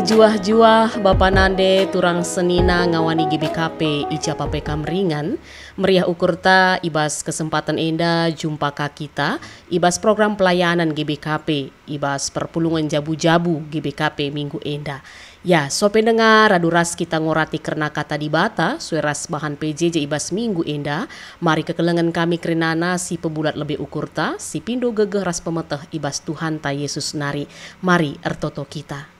Bejuah-juah Bapak Nande Turang Senina Ngawani GBKP Ica PK Meringan Meriah Ukurta Ibas Kesempatan Enda Jumpa Kakita Ibas Program Pelayanan GBKP Ibas Perpulungan Jabu-Jabu GBKP Minggu Enda Ya, so pendengar raduras kita ngorati karena kata di bata Sueras bahan PJJ Ibas Minggu Enda Mari kekelengan kami kerenana si pebulat lebih ukurta Si pindo gegeh ras pemeteh Ibas Tuhan Ta Yesus Nari Mari ertoto kita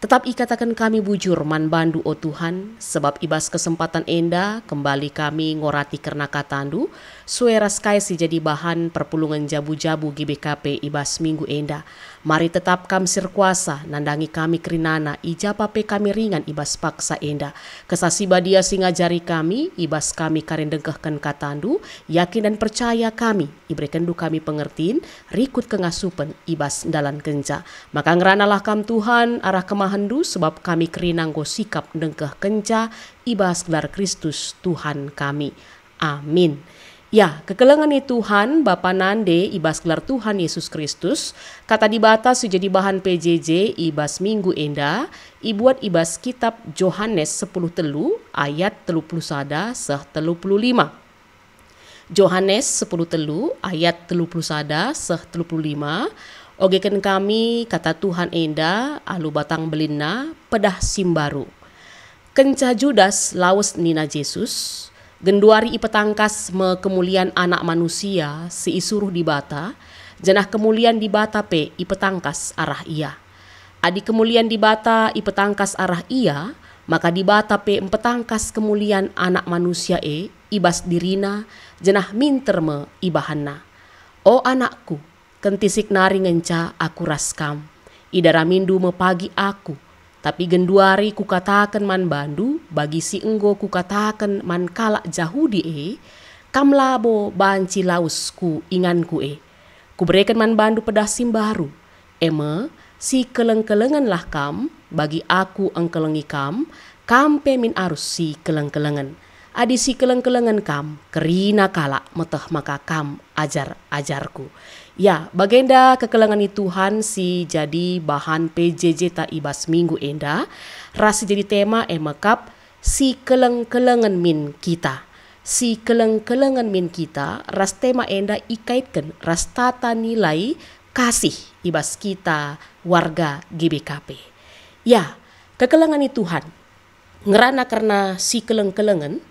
Tetap ikatakan kami bujur Man Bandu o Tuhan, sebab ibas kesempatan enda kembali kami ngorati karena katandu, Suera Sky jadi bahan perpulungan jabu-jabu GBKP ibas minggu enda. Mari tetap kam sirkuasa, nandangi kami kerinana, ijapa pe kami ringan ibas paksa enda. Kesasi badia jari kami, ibas kami karen dengkehkan katandu, yakin dan percaya kami, ibrekendu kami pengertin, rikut kengasupen ibas dalan kenca. Maka ngeranalah kam Tuhan arah kemahendu sebab kami kerinanggo sikap dengkeh kenca, ibas gelar Kristus Tuhan kami. Amin. Ya, kekelengani Tuhan, Bapa Nande, ibas gelar Tuhan Yesus Kristus, kata batas sejadi bahan PJJ ibas minggu enda, ibuat ibas kitab Johannes 10 telu, ayat telu puluh sada seh telu puluh lima. Johannes 10 telu, ayat telu puluh sada seh telu puluh lima, Ogeken kami kata Tuhan enda, alu batang belina, pedah simbaru. kencah Judas laus nina Yesus, Genduari ipetangkas mekemulian anak manusia si di bata, jenah kemulian bata pe ipetangkas arah ia. Adi kemulian bata ipetangkas arah ia, maka bata pe empetangkas kemulian anak manusia e ibas dirina jenah minter me ibahanna O anakku, kentisik nari ngenca aku raskam, idara mindu mepagi aku, tapi genduari kukatakan man bandu, bagi si enggo kukatakan man kalak jahudi e, kam labo banci lausku inganku e. Kuberikan man bandu pedasim baru. Eme, si keleng-kelengan lah kam, bagi aku engkelengi kam, kam pemin arus si keleng-kelengan. Adi si keleng-kelengan kam, kerina kalak meteh maka kam ajar-ajarku. Ya, Bagenda kekelangan Tuhan si jadi bahan PJJ ta ibas minggu enda. Rasi jadi tema emakap eh, si keleng-kelengan min kita. Si keleng-kelengan min kita, ras tema enda ikaitkan ras tata nilai kasih ibas kita warga GBKP. Ya, kekelangan Tuhan. Ngerana karena si keleng-kelengan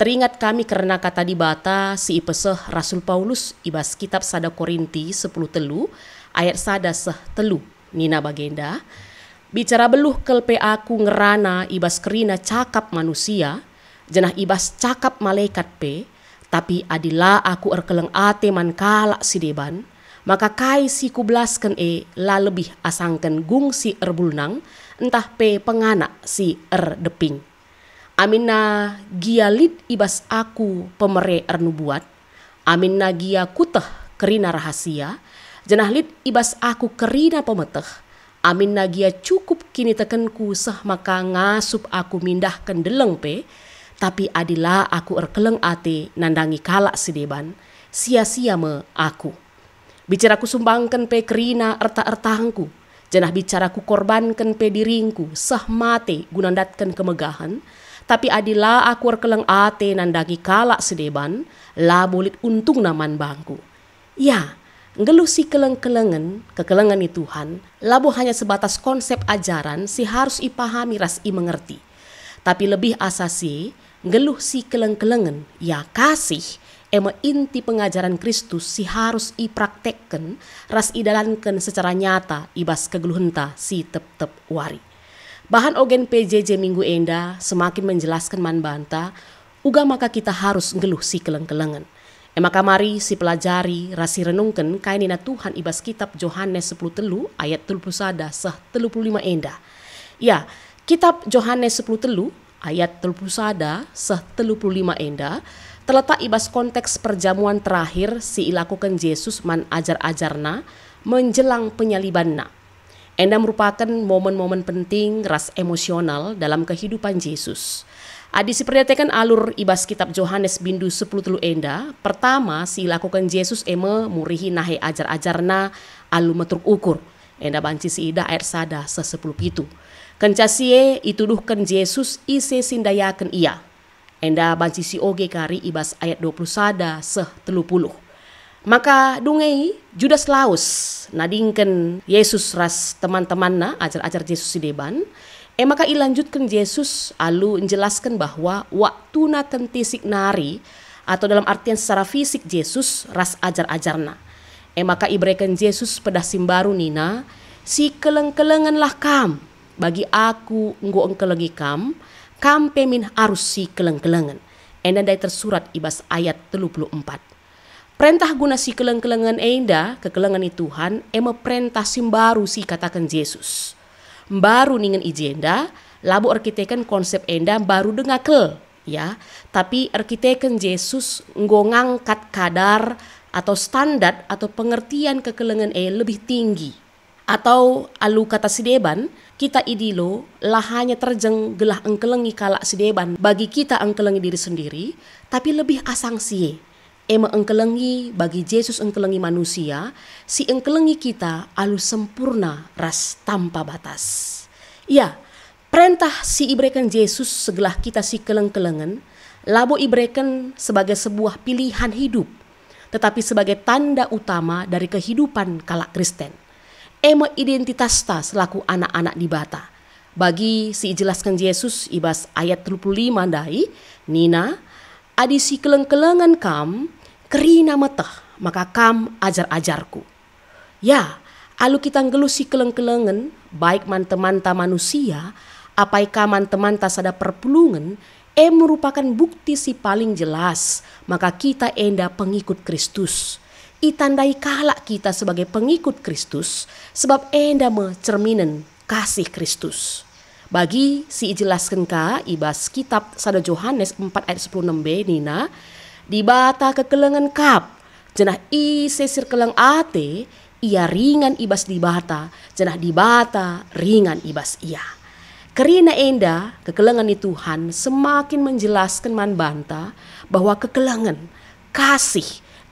Teringat kami karena kata di bata si ipeseh Rasul Paulus ibas kitab sada Korinti 10 telu ayat sada seh telu nina bagenda bicara beluh kelpe aku ngerana ibas kerina cakap manusia jenah ibas cakap malaikat pe tapi adila aku erkeleng ate man kalak deban maka kai si kublasken e la lebih asangken gung si erbulnang entah pe penganak si er deping. Amina lid ibas aku pemere ernubuat. Amina gia kuteh kerina rahasia. Jenah lid ibas aku kerina pemeteh. Aminah gia cukup kini tekenku sah maka ngasup aku mindah kendeleng pe. Tapi adilah aku erkeleng ate nandangi kalak sideban. Sia-sia me aku. Bicara ku sumbangkan pe kerina erta-ertahangku. Jenah bicaraku korbankan pe diringku sah mate gunandatkan kemegahan tapi adila aku keleng ate nandagi kalak sedeban la bolit untung naman bangku. Ya, ngelusi keleng-kelengen, kekelengan Tuhan, labu hanya sebatas konsep ajaran si harus ipahami ras i mengerti. Tapi lebih asasi, ngeluh si keleng-kelengen, ya kasih, ema inti pengajaran Kristus si harus ipraktekkan, ras idalankan secara nyata ibas kegeluhenta si tep-tep wari. Bahan Ogen PJJ Minggu Enda semakin menjelaskan Man Banta, uga maka kita harus ngeluh si keleng-kelengan. Emak kamari si pelajari rasi renungkan kainina Tuhan ibas kitab Yohanes 10 telu ayat 31 sah 35 enda. Ya, kitab Yohanes 10 telu ayat 31 sah 35 enda terletak ibas konteks perjamuan terakhir si ilakukan Yesus man ajar-ajarna menjelang penyalibanna. Enda merupakan momen-momen penting ras emosional dalam kehidupan Yesus. Adi sepertikan alur ibas kitab Johannes bindu 10 telu enda. Pertama, si lakukan Yesus eme murihi nahe ajar-ajarna alu metruk ukur. Enda banci si ida air sada sesepuluh itu. Kencasie ituduhkan Yesus ise sindayakan ia. Enda banci si oge kari ibas ayat 20 sada seh telu puluh. Maka dungai Judas Laus nadingken Yesus ras teman-teman na ajar-ajar Yesus sideban. Eh maka ilanjutkan Yesus alu menjelaskan bahwa waktu na tenti signari atau dalam artian secara fisik Yesus ras ajar-ajarna. Eh maka ibrekan Yesus pada simbaru nina si keleng kelengan lah kam bagi aku nggo engkelengi kam kam pemin arus si keleng-kelengan. Enandai eh, tersurat ibas ayat empat. Perintah guna si keleng-kelengan enda, kekelengan itu Tuhan, ema perintah baru si katakan Yesus. Baru ningen ijenda, labu arkiteken konsep enda baru dengakel, ya. Tapi arkitekan Yesus ngongangkat kadar atau standar atau pengertian kekelengan e lebih tinggi. Atau alu kata deban, kita idilo hanya terjeng gelah engkelengi kalak deban bagi kita engkelengi diri sendiri, tapi lebih asang Ema engkelengi bagi Yesus engkelengi manusia, si engkelengi kita alu sempurna ras tanpa batas. Ya, perintah si ibrekan Yesus segelah kita si keleng-kelengen, labo ibrekan sebagai sebuah pilihan hidup, tetapi sebagai tanda utama dari kehidupan kalak Kristen. Ema identitas ta selaku anak-anak di bata. Bagi si jelaskan Yesus ibas ayat 35 dai, Nina, adisi keleng-kelengan kam, kerina meteh, maka kam ajar-ajarku. Ya, alu kita ngelusi keleng-kelengen, baik manteman ta manusia, apai teman tak sada perpulungan, e merupakan bukti si paling jelas, maka kita enda pengikut Kristus. Itandai kalak kita sebagai pengikut Kristus, sebab enda mencerminen kasih Kristus. Bagi si jelaskan ka ibas kitab sada Johannes 4 ayat 16b Nina, di bata kekelengan kap, jenah i sesir keleng ate, ia ringan ibas di bata, jenah di bata ringan ibas ia. kerina enda, kekelengan ni Tuhan semakin menjelaskan man banta bahwa kekelengan, kasih,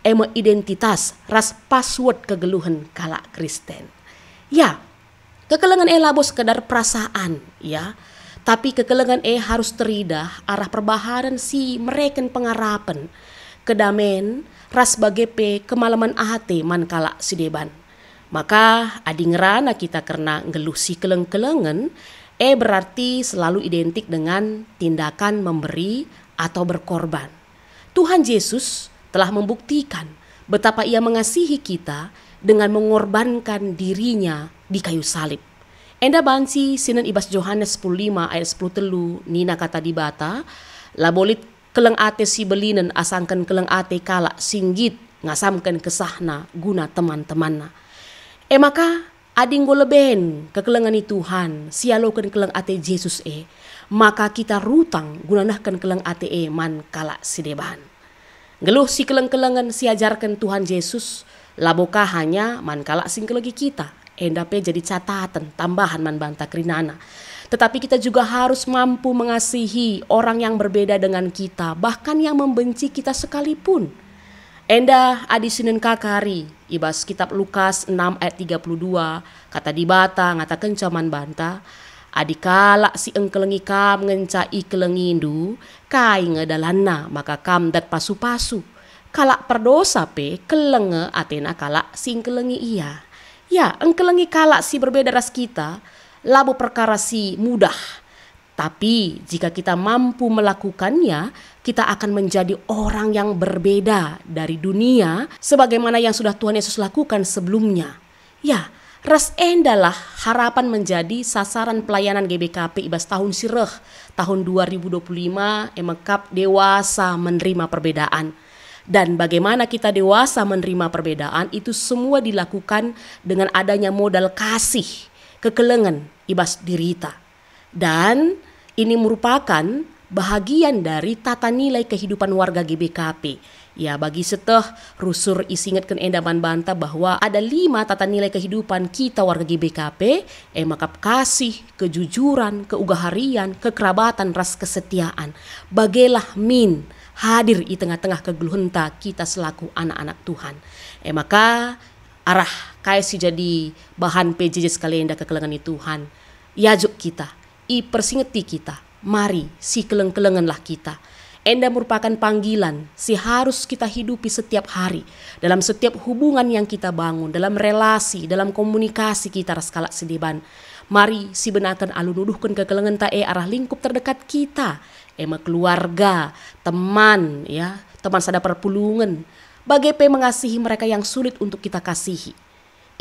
ema identitas, ras password kegeluhan kala Kristen. Ya, kekelengan elabo sekedar perasaan, ya tapi kekelengan E harus teridah arah perbaharan si mereken pengarapan. Kedamen, ras bagai P kemalaman AHT mankala sideban. Maka adi ngerana kita karena ngeluh si keleng-kelengan, E berarti selalu identik dengan tindakan memberi atau berkorban. Tuhan Yesus telah membuktikan betapa ia mengasihi kita dengan mengorbankan dirinya di kayu salib. Enda bansi sinan ibas Johannes 15 ayat 10 telu nina kata dibata labolit keleng ate si belinen asangkan keleng ate kala singgit ngasamkan kesahna guna teman-temanna. E maka ading goleben kekelengani Tuhan sialokan keleng ate Yesus e maka kita rutang gunanahkan keleng ate e man kala sideban. Geluh si keleng-kelengan siajarkan Tuhan Yesus laboka hanya man kala singkelegi kita endape jadi catatan tambahan manbanta krinana. Tetapi kita juga harus mampu mengasihi orang yang berbeda dengan kita, bahkan yang membenci kita sekalipun. Enda adi sinen kakari, ibas kitab Lukas 6 ayat 32, kata dibata, ngata kencaman banta, adikala si engkelengi kam ngenca indu kai ngedalana maka kam dat pasu-pasu. Kalak perdosa pe kelenge atena kalak singkelengi iya. Ya, engkelengi kalak si berbeda ras kita, labu perkara si mudah. Tapi jika kita mampu melakukannya, kita akan menjadi orang yang berbeda dari dunia sebagaimana yang sudah Tuhan Yesus lakukan sebelumnya. Ya, Ras endalah harapan menjadi sasaran pelayanan GBKP Ibas tahun Sireh tahun 2025 emekap dewasa menerima perbedaan dan bagaimana kita dewasa menerima perbedaan itu semua dilakukan dengan adanya modal kasih, kekelengan, ibas dirita. Dan ini merupakan bahagian dari tata nilai kehidupan warga GBKP. Ya bagi seteh rusur isingat ken endaman banta bahwa ada lima tata nilai kehidupan kita warga GBKP, eh kasih, kejujuran, keugaharian, kekerabatan, ras kesetiaan. Bagailah min, hadir di tengah-tengah kegeluhenta kita selaku anak-anak Tuhan. Eh maka arah KSI jadi bahan PJJ sekalian ke kelengan Tuhan. Yajuk kita, i persingeti kita, mari si keleng-kelenganlah kita. Enda merupakan panggilan si harus kita hidupi setiap hari dalam setiap hubungan yang kita bangun, dalam relasi, dalam komunikasi kita raskala sediban. Mari si alu nuduhkan ke kelengen tae eh arah lingkup terdekat kita. Ema eh keluarga, teman, ya teman sada perpulungan. Bagai pe mengasihi mereka yang sulit untuk kita kasihi.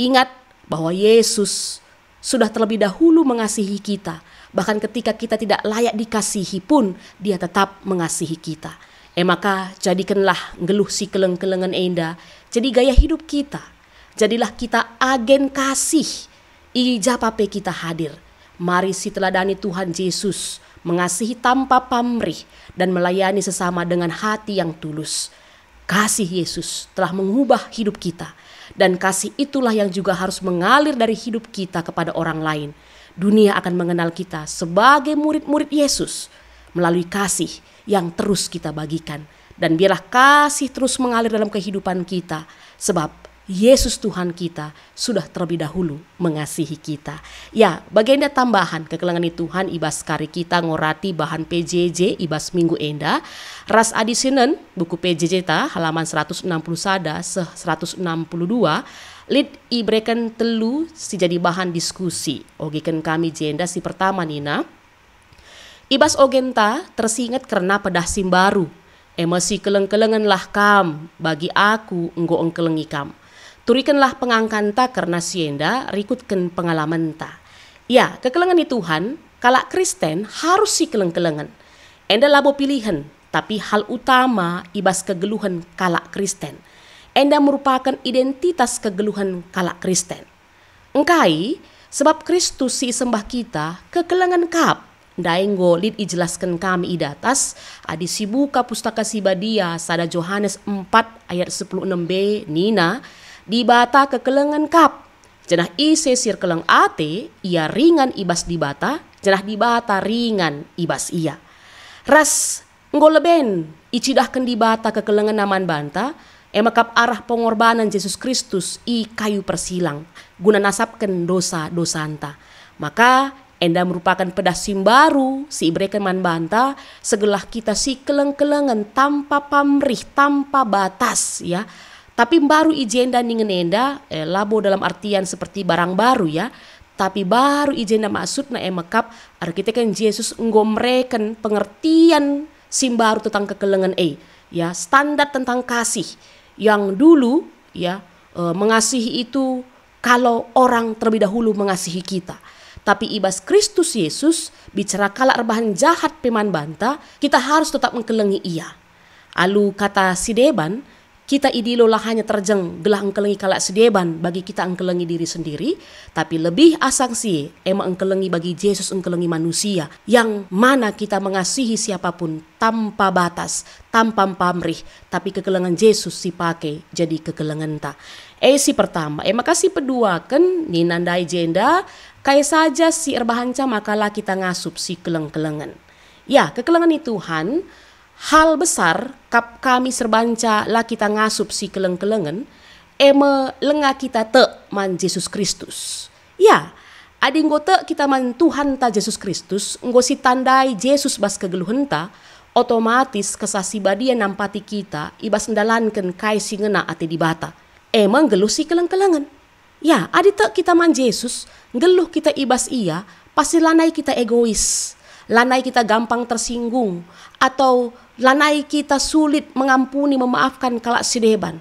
Ingat bahwa Yesus sudah terlebih dahulu mengasihi kita. Bahkan ketika kita tidak layak dikasihi pun, dia tetap mengasihi kita. Eh maka jadikanlah ngeluh si keleng-kelengan enda, jadi gaya hidup kita. Jadilah kita agen kasih pape kita hadir. Mari si teladani Tuhan Yesus, mengasihi tanpa pamrih dan melayani sesama dengan hati yang tulus. Kasih Yesus telah mengubah hidup kita dan kasih itulah yang juga harus mengalir dari hidup kita kepada orang lain. Dunia akan mengenal kita sebagai murid-murid Yesus melalui kasih yang terus kita bagikan. Dan biarlah kasih terus mengalir dalam kehidupan kita sebab Yesus Tuhan kita sudah terlebih dahulu mengasihi kita. Ya, bagiannya tambahan kekelangan Tuhan ibas kari kita ngorati bahan PJJ ibas minggu enda. Ras adisinen buku PJJ ta halaman 160 sada se 162 lid ibreken telu si jadi bahan diskusi. Ogiken kami jenda si pertama nina. Ibas ogenta tersingat karena pedah sim baru. Emosi keleng-kelengan lah kam, bagi aku enggo engkelengi kam. Turikanlah pengangkanta karena sienda, rikutkan pengalaman ta. Ya, kekelengan di Tuhan, kalau Kristen harus si keleng-kelengan. Enda labo pilihan, tapi hal utama ibas kegeluhan kalak Kristen. Enda merupakan identitas kegeluhan kalak Kristen. Engkai, sebab Kristus si sembah kita kekelengan kap. Daenggo lid ijelaskan kami idatas, adi sibuka pustaka sibadia sada Yohanes 4 ayat 16b Nina, dibata kekelengan kap. jenah ise sir keleng ate, ia ringan ibas dibata, cenah dibata ringan ibas ia. Ras ngoleben, icidahkan dibata kekelengan naman banta, emakap arah pengorbanan Yesus Kristus i kayu persilang, guna nasapkan dosa-dosanta. Maka Enda merupakan pedasim baru, si Ibrekan banta, segelah kita si keleng-kelengan tanpa pamrih, tanpa batas ya. Tapi baru ijenda ningenenda eh, labo dalam artian seperti barang baru ya. Tapi baru ijenda maksud na emakap kan Yesus ngomreken pengertian simbaru tentang kekelengan e. Ya standar tentang kasih yang dulu ya eh, mengasihi itu kalau orang terlebih dahulu mengasihi kita. Tapi ibas Kristus Yesus bicara kala rebahan jahat peman banta kita harus tetap mengkelengi ia. Alu kata si Deban, kita idilolah hanya terjeng gelah engkelengi kalak sedeban bagi kita engkelengi diri sendiri, tapi lebih asangsi emang engkelengi bagi Yesus engkelengi manusia yang mana kita mengasihi siapapun tanpa batas, tanpa pamrih, tapi kekelengan Yesus si pakai jadi kekelengan tak. Eh si pertama, eh makasih kedua kan, ken nandai jenda, kaya saja si erbahanca makalah kita ngasup si keleng-kelengan. Ya, kekelengan Tuhan, Hal besar kap kami serbanca la kita ngasup si keleng-kelengen, eme lengah kita te man Yesus Kristus. Ya, ading gote kita man Tuhan ta Yesus Kristus, nggo si tandai Yesus bas kegeluhenta, otomatis kesasi badia nampati kita, ibas ndalanken kai si ngena ati dibata. Emang geluh si keleng-kelengen. Ya, adi te kita man Yesus, geluh kita ibas iya, pasti lanai kita egois lanai kita gampang tersinggung, atau lanai kita sulit mengampuni, memaafkan kalak sideban.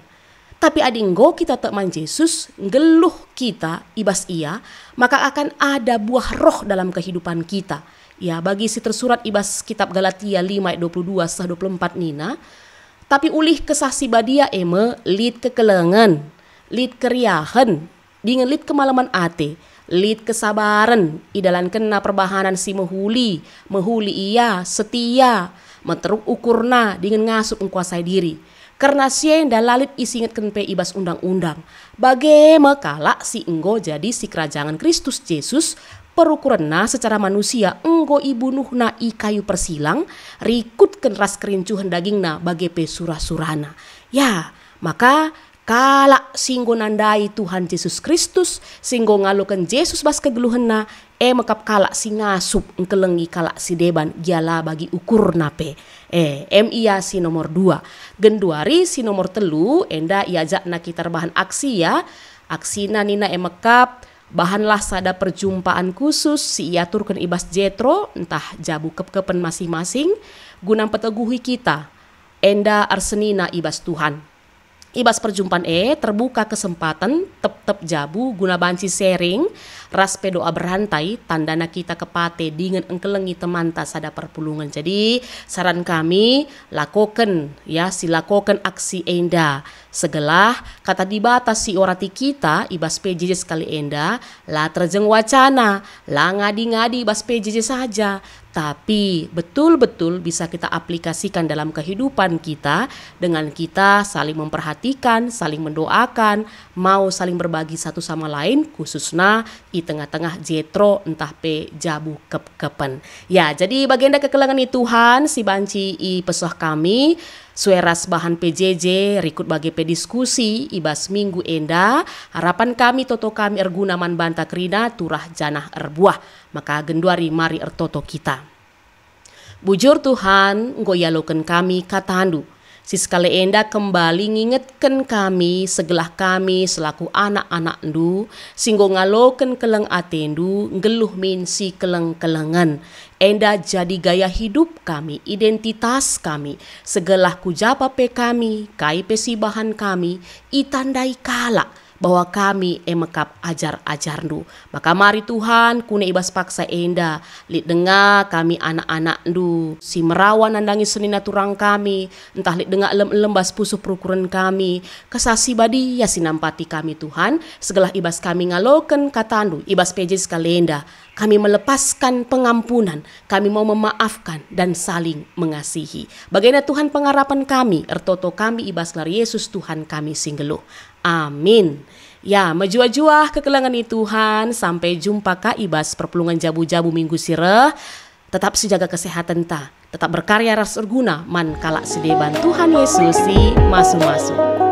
Tapi adinggo kita teman Yesus, geluh kita, ibas ia, maka akan ada buah roh dalam kehidupan kita. Ya, bagi si tersurat ibas kitab Galatia 5 ayat 22 sah 24 Nina, tapi ulih kesah si badia eme lid kekelengan, lid keriahan, dingin lid kemalaman ate Lid kesabaran, idalan kena perbahanan si mehuli, mehuli ia setia, meteruk ukurna, dengan ngasup menguasai diri. Karena sien yang lalit isinget kenpe ibas undang-undang. Bagaimana kala si enggo jadi si kerajangan Kristus Yesus perukurna secara manusia enggo na i kayu persilang rikut kenras kerincuhan dagingna bagai pesurah surana. Ya, maka Kala singgo nandai Tuhan Yesus Kristus, singgo ngalukan Yesus bas kegeluhena, e eh, mekap kala singasup ngkelengi kala deban, giala bagi ukur nape. Eh, em iya si nomor dua. Genduari si nomor telu, enda iajak na kita bahan aksi ya. Aksi na nina e mekap, bahanlah sada perjumpaan khusus si iaturkan ibas jetro entah jabu kep-kepen masing-masing guna peteguhi kita enda arsenina ibas Tuhan Ibas perjumpaan E terbuka kesempatan tep-tep jabu guna banci sharing raspe doa berhantai tandana kita kepate dengan engkelengi teman tak sada perpulungan jadi saran kami lakukan ya silakukan aksi enda segelah kata dibatasi orati kita ibas PJJ sekali enda la terjeng wacana la ngadi-ngadi ibas PJJ saja tapi betul-betul bisa kita aplikasikan dalam kehidupan kita dengan kita saling memperhatikan, saling mendoakan, mau saling berbagi satu sama lain khususnya di tengah-tengah jetro entah pe jabu kep-kepen. Ya, jadi bagenda kekelangan itu Tuhan si banci i pesah kami sueras bahan PJJ rikut bagi pediskusi ibas minggu enda harapan kami toto kami ergunaman banta kerina turah janah erbuah maka genduari mari ertoto kita. Bujur Tuhan, ngoyalokan kami kata handu Siska enda kembali ngingetkan kami segelah kami selaku anak-anak ndu singgo ngaloken keleng atendu ngeluh minsi keleng-kelengan. Enda jadi gaya hidup kami, identitas kami, segelah kujapa pe kami, kai pesibahan kami, itandai kalak bahwa kami emekap eh, ajar-ajar ndu. Maka mari Tuhan kune ibas paksa enda lit dengar kami anak-anak ndu. Si merawan nandangi seni naturang kami entah lit dengar lembas pusuh perukuran kami. Kesasi badi ya sinampati kami Tuhan segala ibas kami ngaloken kata ndu ibas pejis kalenda kami melepaskan pengampunan, kami mau memaafkan dan saling mengasihi. Bagaimana Tuhan pengharapan kami, ertoto kami ibas lari Yesus Tuhan kami singgelo. Amin. Ya, majuah-juah kekelangan itu Tuhan. Sampai jumpa Kak Ibas perpulungan jabu-jabu minggu sireh. Tetap sejaga kesehatan ta. Tetap berkarya ras guna. Man kalak sedeban Tuhan Yesus si masuk masuk.